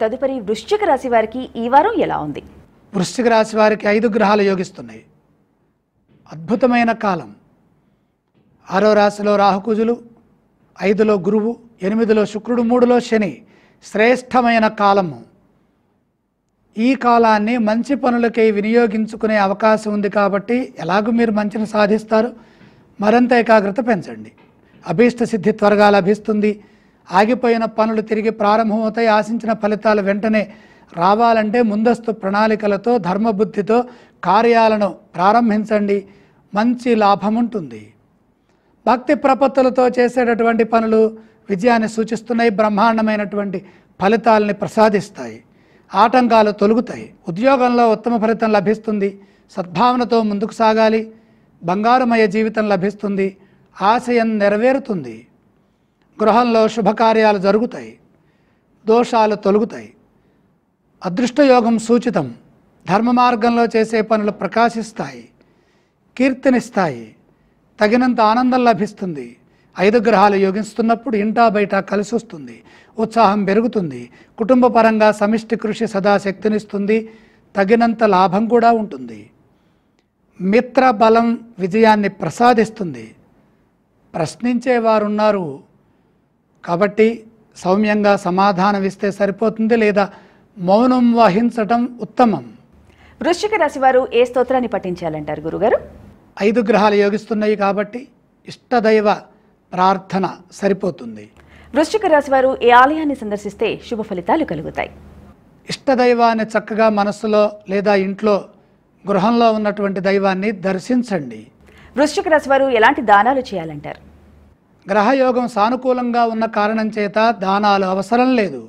తదుపరి వృశ్చిక రాశి వారికి ఈ వారం ఎలా ఉంది వృశ్చిక రాశి వారికి ఐదు గ్రహాలు యోగిస్తున్నాయి అద్భుతమైన కాలం ఆరో రాశిలో రాహుకుజులు ఐదులో గురువు ఎనిమిదిలో శుక్రుడు మూడులో శని శ్రేష్టమైన కాలము ఈ కాలాన్ని మంచి పనులకై వినియోగించుకునే అవకాశం ఉంది కాబట్టి ఎలాగూ మీరు మంచిని సాధిస్తారు మరింత ఏకాగ్రత పెంచండి అభీష్ట సిద్ధి త్వరగా లభిస్తుంది ఆగిపోయిన పనులు తిరిగి ప్రారంభమవుతాయి ఆశించిన ఫలితాలు వెంటనే రావాలంటే ముందస్తు ప్రణాళికలతో ధర్మబుద్ధితో కార్యాలను ప్రారంభించండి మంచి లాభం ఉంటుంది భక్తి ప్రపత్తులతో చేసేటటువంటి పనులు విజయాన్ని సూచిస్తున్నాయి బ్రహ్మాండమైనటువంటి ఫలితాలని ప్రసాదిస్తాయి ఆటంకాలు తొలుగుతాయి ఉద్యోగంలో ఉత్తమ ఫలితం లభిస్తుంది సద్భావనతో ముందుకు సాగాలి బంగారుమయ జీవితం లభిస్తుంది ఆశయం నెరవేరుతుంది గృహంలో శుభకార్యాలు జరుగుతాయి దోషాలు తొలుగుతాయి అదృష్టయోగం సూచితం ధర్మ మార్గంలో చేసే పనులు ప్రకాశిస్తాయి కీర్తినిస్తాయి తగినంత ఆనందం లభిస్తుంది ఐదు గ్రహాలు యోగిస్తున్నప్పుడు ఇంటా బయట కలిసి వస్తుంది ఉత్సాహం పెరుగుతుంది కుటుంబ పరంగా సమిష్టి కృషి సదా శక్తినిస్తుంది తగినంత లాభం కూడా ఉంటుంది మిత్ర బలం విజయాన్ని ప్రసాదిస్తుంది ప్రశ్నించే వారున్నారు కాబట్టి సౌమ్యంగా సమాధానం ఇస్తే సరిపోతుంది లేదా మౌనం వహించటం ఉత్తమం వృశ్చిక రాశి వారు ఏ స్తోత్రాన్ని పఠించాలంటారు గురుగారు ఐదు గ్రహాలు యోగిస్తున్నాయి కాబట్టి ఇష్టదైవ ప్రార్థన సరిపోతుంది వృశ్చిక రాశి వారు ఏ ఆలయాన్ని సందర్శిస్తే శుభ ఫలితాలు కలుగుతాయి ఇష్టదైవాన్ని చక్కగా మనస్సులో లేదా ఇంట్లో గృహంలో ఉన్నటువంటి దైవాన్ని దర్శించండి వృశ్చిక రాశి వారు ఎలాంటి దానాలు చేయాలంటారు గ్రహయోగం సానుకూలంగా ఉన్న కారణం చేత దానాలు అవసరం లేదు